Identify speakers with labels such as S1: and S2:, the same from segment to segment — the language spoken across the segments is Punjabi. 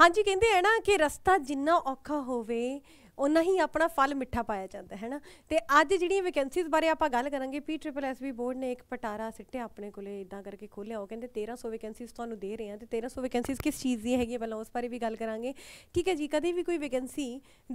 S1: ਹਾਂਜੀ ਕਹਿੰਦੇ ਆ ਨਾ ਕਿ ਰਸਤਾ ਜਿੰਨਾ ਔਖਾ ਹੋਵੇ ਉਨਾ ਹੀ ਆਪਣਾ ਫਲ ਮਿੱਠਾ ਪਾਇਆ ਜਾਂਦਾ ਹੈ ਨਾ ਤੇ ਅੱਜ ਜਿਹੜੀਆਂ ਵੈਕੈਂਸੀਜ਼ ਬਾਰੇ ਆਪਾਂ ਗੱਲ ਕਰਾਂਗੇ P triple S V board ਨੇ ਇੱਕ ਪਟਾਰਾ ਸਿੱਟਿਆ ਆਪਣੇ ਕੋਲੇ ਇਦਾਂ ਕਰਕੇ ਖੋਲਿਆ ਉਹ ਕਹਿੰਦੇ 1300 ਵੈਕੈਂਸੀਜ਼ ਤੁਹਾਨੂੰ ਦੇ ਰਹੇ ਆ ਤੇ 1300 ਵੈਕੈਂਸੀਜ਼ ਕਿਸ ਚੀਜ਼ ਦੀ ਹੈਗੀ ਪਹਿਲਾਂ ਉਸ ਬਾਰੇ ਵੀ ਗੱਲ ਕਰਾਂਗੇ ਠੀਕ ਹੈ ਜੀ ਕਦੇ ਵੀ ਕੋਈ ਵੈਕੈਂਸੀ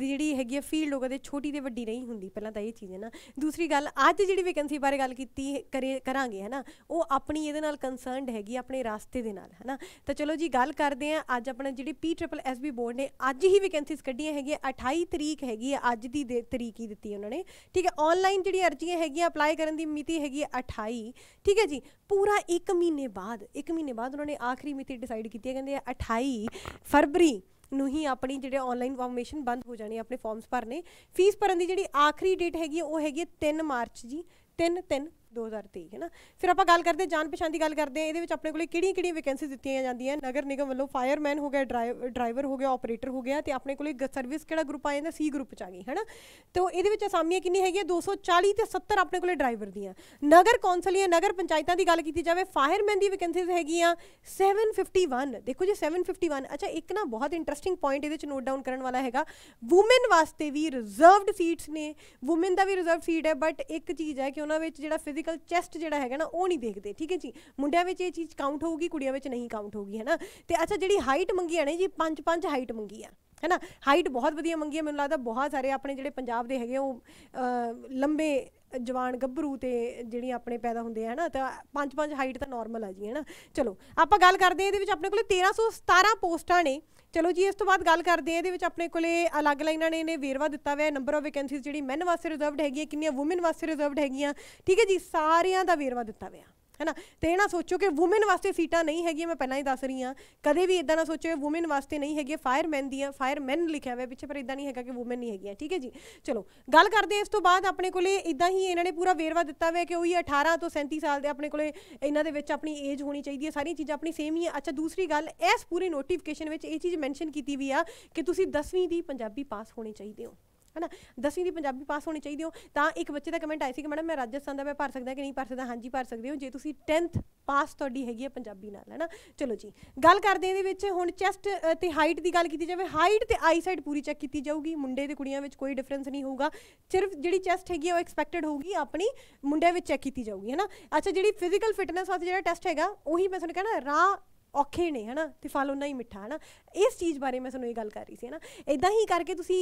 S1: ਦੀ ਜਿਹੜੀ ਹੈਗੀ ਹੈ ਫੀਲਡ ਉਹ ਕਦੇ ਛੋਟੀ ਤੇ ਵੱਡੀ ਨਹੀਂ ਹੁੰਦੀ ਪਹਿਲਾਂ ਤਾਂ ਇਹ ਚੀਜ਼ ਹੈ ਨਾ ਦੂਸਰੀ ਗੱਲ ਅੱਜ ਜਿਹੜੀ ਵੈਕੈਂਸੀ ਬਾਰੇ ਗੱਲ ਕੀਤੀ ਕਰੇ ਕਰਾਂਗੇ ਹੈ ਨਾ ਉਹ ਆਪਣੀ ਇਹਦੇ ਨਾਲ ਕਨਸਰਨਡ ਹੈਗੀ ਆਪਣੇ ਰਾਸਤੇ ਦੇ ਨਾਲ ਹੈ ਨਾ ਤਾਂ ਚਲੋ ਜੀ ਗੱਲ ਕਰਦੇ ਆ ਅੱਜ ਆਪਣਾ ਜਿਹੜੀ P triple S V board ਨੇ ਅੱਜ ਹੀ ਵੈਕੈਂਸੀਜ਼ ਕੱਢੀਆਂ ਹੈਗੀਆਂ 28 ਤਰੀਕ ਹੈਗੀ ਹੈ ਅੱਜ ਦੀ ਤਰੀਕ ਹੀ ਦਿੱਤੀ ਉਹਨਾਂ ਨੇ ਠੀਕ ਹੈ ਆਨਲਾਈਨ ਜਿਹੜੀ ਅਰਜ਼ੀਆਂ ਹੈਗੀਆਂ ਅਪਲਾਈ ਕਰਨ ਦੀ ਮਿਤੀ ਹੈਗੀ ਹੈ 28 ਠੀਕ ਹੈ ਜੀ ਪੂਰਾ 1 ਮਹੀਨੇ ਬਾਅਦ 1 ਮਹੀਨੇ ਬਾਅਦ ਉਹਨਾਂ ਨੇ ਆਖਰੀ ਮਿਤੀ ਡਿਸਾਈਡ ਕੀਤੀ ਹੈ ਕਹਿੰਦੇ 28 ਫਰਵਰੀ ਨੂੰ ਹੀ ਆਪਣੀ ਜਿਹੜੇ ਆਨਲਾਈਨ ਫਾਰਮੇਸ਼ਨ ਬੰਦ ਹੋ ਜਾਣੀ ਆਪਣੇ ਫਾਰਮਸ ਭਰਨੇ ਫੀਸ ਭਰਨ ਦੀ ਜਿਹੜੀ ਆਖਰੀ ਡੇਟ ਹੈਗੀ ਉਹ ਹੈਗੀ 3 ਮਾਰਚ ਜੀ 3 3 2023 ਹੈ ਨਾ ਫਿਰ ਆਪਾਂ ਗੱਲ ਕਰਦੇ ਜਾਣ ਪਛਾਣ ਦੀ ਗੱਲ ਕਰਦੇ ਆ ਇਹਦੇ ਵਿੱਚ ਆਪਣੇ ਕੋਲੇ ਕਿਹੜੀਆਂ ਕਿਹੜੀਆਂ ਵੈਕੈਂਸੀ ਦਿੱਤੀਆਂ ਜਾਂਦੀਆਂ ਨਗਰ ਨਿਗਮ ਵੱਲੋਂ ਫਾਇਰਮੈਨ ਹੋ ਗਿਆ ਡਰਾਈਵਰ ਹੋ ਗਿਆ ਆਪਰੇਟਰ ਹੋ ਗਿਆ ਤੇ ਆਪਣੇ ਕੋਲੇ ਸਰਵਿਸ ਕਿਹੜਾ ਗਰੁੱਪ ਆ ਜਾਂਦਾ ਸੀ ਗਰੁੱਪ ਚ ਆ ਗਈ ਹੈ ਨਾ ਤੇ ਇਹਦੇ ਵਿੱਚ ਅਸਾਮੀਆਂ ਕਿੰਨੀ ਹੈਗੀ 240 ਤੇ 70 ਆਪਣੇ ਕੋਲੇ ਡਰਾਈਵਰ ਦੀਆਂ ਨਗਰ ਕੌਂਸਲ ਜਾਂ ਨਗਰ ਪੰਚਾਇਤਾਂ ਦੀ ਗੱਲ ਕੀਤੀ ਜਾਵੇ ਫਾਇਰਮੈਨ ਦੀ ਵੈਕੈਂਸੀਜ਼ ਹੈਗੀਆਂ 751 ਦੇਖੋ ਜੀ 751 ਅੱਛਾ ਇੱਕ ਨਾ ਬਹੁਤ ਇੰਟਰਸਟਿੰਗ ਪੁਆਇੰਟ ਇਹਦੇ ਵਿੱਚ ਨੋਟ ਡਾਊਨ ਕਰਨ ਵਾਲਾ ਹੈਗਾ ਔਮਨ ਵਾਸਤੇ ਵੀ ਰਿਜ਼ਰਵਡ ਸੀਟਸ ਨੇ ਔਮਨ ਦਾ ਵੀ ਰਿਜ਼ਰਵ ਸੀਟ ਹੈ ਬਟ ਇੱਕ ਚੀਜ਼ ਹੈ ਕਿ ਉਹਨਾਂ ਵਿੱਚ ਜਿਹੜਾ ਫਿਜ਼ੀਕਲ ਚੈਸਟ ਜਿਹੜਾ ਹੈਗਾ ਨਾ ਉਹ ਨਹੀਂ ਦੇਖਦੇ ਠੀਕ ਹੈ ਜੀ ਮੁੰਡਿਆਂ ਵਿੱਚ ਇਹ ਚੀਜ਼ ਕਾਊਂਟ ਹੋਊਗੀ ਕੁੜੀਆਂ ਵਿੱਚ ਨਹੀਂ ਕਾਊਂਟ ਹੋਊਗੀ ਹੈ ਨਾ ਤੇ ਅੱਛਾ ਜਿਹੜੀ ਹਾਈਟ ਮੰਗੀ ਨੇ ਜੀ 5 5 ਹਾਈਟ ਮੰਗੀ ਆ ਹੈਨਾ ਹਾਈਟ ਬਹੁਤ ਵਧੀਆ ਮੰਗੀ ਹੈ ਮੈਨੂੰ ਲੱਗਦਾ ਬਹੁਤ ਸਾਰੇ ਆਪਣੇ ਜਿਹੜੇ ਪੰਜਾਬ ਦੇ ਹੈਗੇ ਉਹ ਲੰਬੇ ਜਵਾਨ ਗੱਭਰੂ ਤੇ ਜਿਹੜੀਆਂ ਆਪਣੇ ਪੈਦਾ ਹੁੰਦੇ ਆ ਹਨਾ ਤਾਂ ਪੰਜ ਪੰਜ ਹਾਈਟ ਤਾਂ ਨਾਰਮਲ ਆ ਜੀ ਹਨਾ ਚਲੋ ਆਪਾਂ ਗੱਲ ਕਰਦੇ ਆ ਇਹਦੇ ਵਿੱਚ ਆਪਣੇ ਕੋਲੇ 1317 ਪੋਸਟਾਂ ਨੇ ਚਲੋ ਜੀ ਇਸ ਤੋਂ ਬਾਅਦ ਗੱਲ ਕਰਦੇ ਆ ਇਹਦੇ ਵਿੱਚ ਆਪਣੇ ਕੋਲੇ ਅਲੱਗ ਲਾਈਨਾਂ ਨੇ ਨੇ ਵੇਰਵਾ ਦਿੱਤਾ ਹੋਇਆ ਨੰਬਰ ਆਫ ਵੈਕੈਂਸੀਜ਼ ਜਿਹੜੀ ਮੈਨ ਵਾਸਤੇ ਰਿਜ਼ਰਵਡ ਹੈਗੀਆਂ ਕਿੰਨੀਆਂ ਔਮਨ ਵਾਸਤੇ ਰਿਜ਼ਰਵਡ ਹੈਗੀਆਂ ਠੀਕ ਹੈ ਜੀ ਸਾਰਿਆਂ ਦਾ ਵੇਰਵਾ ਦਿੱਤਾ ਹੋਇਆ ਹੈਨਾ ਤੇ ਇਹ ਨਾ ਸੋਚੋ ਕਿ ਔਮਨ ਵਾਸਤੇ ਸੀਟਾਂ ਨਹੀਂ ਹੈਗੀਆਂ ਮੈਂ ਪਹਿਲਾਂ ਹੀ ਦੱਸ ਰਹੀ ਹਾਂ ਕਦੇ ਵੀ ਇਦਾਂ ਨਾ ਸੋਚੋ ਕਿ ਔਮਨ ਵਾਸਤੇ ਨਹੀਂ ਹੈਗੀਆਂ ਫਾਇਰਮੈਨ ਦੀਆਂ ਫਾਇਰਮੈਨ ਲਿਖਿਆ ਹੋਇਆ ਪਿੱਛੇ ਪਰ ਇਦਾਂ ਨਹੀਂ ਹੈਗਾ ਕਿ ਔਮਨ ਨਹੀਂ ਹੈਗੀਆਂ ਠੀਕ ਹੈ ਜੀ ਚਲੋ ਗੱਲ ਕਰਦੇ ਇਸ ਤੋਂ ਬਾਅਦ ਆਪਣੇ ਕੋਲੇ ਇਦਾਂ ਹੀ ਇਹਨਾਂ ਨੇ ਪੂਰਾ ਵੇਰਵਾ ਦਿੱਤਾ ਹੋਇਆ ਕਿ ਉਹੀ 18 ਤੋਂ 37 ਸਾਲ ਦੇ ਆਪਣੇ ਕੋਲੇ ਇਹਨਾਂ ਦੇ ਵਿੱਚ ਆਪਣੀ ਏਜ ਹੋਣੀ ਚਾਹੀਦੀ ਹੈ ਸਾਰੀਆਂ ਚੀਜ਼ਾਂ ਆਪਣੀ ਸੇਮ ਹੀ ਹੈ ਅੱਛਾ ਦੂਸਰੀ ਗੱਲ ਇਸ ਪੂਰੇ ਨੋਟੀਫਿਕੇਸ਼ਨ ਵਿੱਚ ਇਹ ਚੀਜ਼ ਮੈਂਸ਼ਨ ਕੀਤੀ ਵੀ ਆ ਕਿ ਤੁਸੀਂ 10ਵੀਂ ਦੀ ਪੰਜਾਬੀ ਪਾਸ ਹੋਣੀ ਚਾਹੀਦੇ ਹੋ ਹਨਾ 10ਵੀਂ ਦੀ ਪੰਜਾਬੀ ਪਾਸ ਹੋਣੀ ਚਾਹੀਦੀ ਹੋ ਤਾਂ ਇੱਕ ਬੱਚੇ ਦਾ ਕਮੈਂਟ ਆਇਆ ਸੀ ਕਿ ਮੈਡਮ ਮੈਂ ਰਾਜਸਥਾਨ ਦਾ ਮੈਂ ਭਰ ਸਕਦਾ ਕਿ ਨਹੀਂ ਭਰ ਸਕਦਾ ਹਾਂਜੀ ਭਰ ਸਕਦੇ ਹੋ ਜੇ ਤੁਸੀਂ 10th ਪਾਸ ਤੁਹਾਡੀ ਹੈਗੀ ਹੈ ਪੰਜਾਬੀ ਨਾਲ ਹਨਾ ਚਲੋ ਜੀ ਗੱਲ ਕਰਦੇ ਇਹਦੇ ਵਿੱਚ ਹੁਣ ਚੈਸਟ ਤੇ ਹਾਈਟ ਦੀ ਗੱਲ ਕੀਤੀ ਜਾਵੇ ਹਾਈਟ ਤੇ ਆਈ ਸਾਈਡ ਪੂਰੀ ਚੈੱਕ ਕੀਤੀ ਜਾਊਗੀ ਮੁੰਡੇ ਤੇ ਕੁੜੀਆਂ ਵਿੱਚ ਕੋਈ ਡਿਫਰੈਂਸ ਨਹੀਂ ਹੋਊਗਾ ਸਿਰਫ ਜਿਹੜੀ ਚੈਸਟ ਹੈਗੀ ਉਹ ਐਕਸਪੈਕਟਡ ਹੋਊਗੀ ਆਪਣੀ ਮੁੰਡੇ ਵਿੱਚ ਚੈੱਕ ਕੀਤੀ ਜਾਊਗੀ ਹਨਾ ਅੱਛਾ ਜਿਹੜੀ ਫਿਜ਼ੀਕਲ ਫਿਟਨੈਸ ਵਾਸਤੇ ਜਿਹੜਾ ਟੈਸਟ ਹੈਗਾ ਉਹੀ ਮੈਂ ਤੁਹਾਨੂੰ ਕਹਿਣਾ ਰਾ ਔਖੇ ਨੇ ਹਨਾ ਤੇ ਫਲ ਉਹਨਾਂ ਹੀ ਮਿੱਠਾ ਹਨਾ ਇਸ ਚੀਜ਼ ਬਾਰੇ ਮੈਂ ਤੁਹਾਨੂੰ ਇਹ ਗੱਲ ਕਰ ਰਹੀ ਸੀ ਹਨਾ ਇਦਾਂ ਹੀ ਕਰਕੇ ਤੁਸੀਂ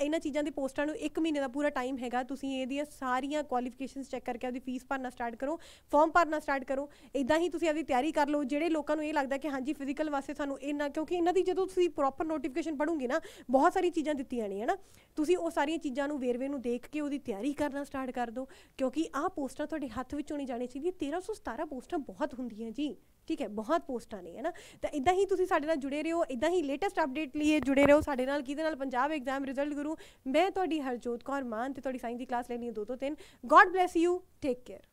S1: ਇਹਨਾਂ ਚੀਜ਼ਾਂ ਦੇ ਪੋਸਟਾਂ ਨੂੰ 1 ਮਹੀਨੇ ਦਾ ਪੂਰਾ ਟਾਈਮ ਹੈਗਾ ਤੁਸੀਂ ਇਹਦੀਆਂ ਸਾਰੀਆਂ ਕੁਆਲੀਫਿਕੇਸ਼ਨਸ ਚੈੱਕ ਕਰਕੇ ਆਪਦੀ ਫੀਸ ਭਰਨਾ ਸਟਾਰਟ ਕਰੋ ਫਾਰਮ ਭਰਨਾ ਸਟਾਰਟ ਕਰੋ ਇਦਾਂ ਹੀ ਤੁਸੀਂ ਆਪਣੀ ਤਿਆਰੀ ਕਰ ਲਓ ਜਿਹੜੇ ਲੋਕਾਂ ਨੂੰ ਇਹ ਲੱਗਦਾ ਕਿ ਹਾਂਜੀ ਫਿਜ਼ੀਕਲ ਵਾਸਤੇ ਸਾਨੂੰ ਇਹਨਾਂ ਕਿਉਂਕਿ ਇਹਨਾਂ ਦੀ ਜਦੋਂ ਤੁਸੀਂ ਪ੍ਰੋਪਰ ਨੋਟੀਫਿਕੇਸ਼ਨ ਪੜੋਗੇ ਨਾ ਬਹੁਤ ਸਾਰੀ ਚੀਜ਼ਾਂ ਦਿੱਤੀਆਂ ਨੇ ਹਨਾ ਤੁਸੀਂ ਉਹ ਸਾਰੀਆਂ ਚੀਜ਼ਾਂ ਨੂੰ ਵੇਰਵੇ ਨੂੰ ਦੇਖ ਕੇ ਉਹਦੀ ਤਿਆਰੀ ਕਰਨਾ ਸਟਾਰਟ ਕਰ ਦਿਓ ਕਿਉਂਕਿ ਆਹ ਪੋਸਟਾਂ ਤੁਹਾਡੇ ਹੱਥ ਵਿੱਚੋਂ ਨਹੀਂ ਜਾਣੀ ਚਾਹੀਦੀ 1317 ਪੋਸਟਾਂ ਬਹੁਤ ਹੁੰਦੀਆਂ ਜੀ ਠੀਕ ਹੈ ਬਹੁਤ ਪੋਸਟਾਂ ਨੇ ਹੈ ਨਾ ਤਾਂ ਇਦਾਂ ਹੀ ਤੁਸੀਂ ਸਾਡੇ ਨਾਲ ਜੁੜੇ ਰਹੋ ਇਦਾਂ ਹੀ ਲੇਟੈਸਟ ਅਪਡੇਟ ਲਈ ਜੁੜੇ ਰਹੋ ਸਾਡੇ ਨਾਲ ਕਿਹਦੇ ਨਾਲ ਪੰਜਾਬ ਐਗਜ਼ਾਮ ਰਿਜ਼ਲਟ ਗੁਰੂ ਮੈਂ ਤੁਹਾਡੀ ਹਰਜੋਤ ਕੌਰ ਮਾਨ ਤੇ ਤੁਹਾਡੀ ਸਾਇੰਸ ਦੀ ਕਲਾਸ ਲੈਣੀ ਹੈ 2 ਦੋ 3 god bless you take care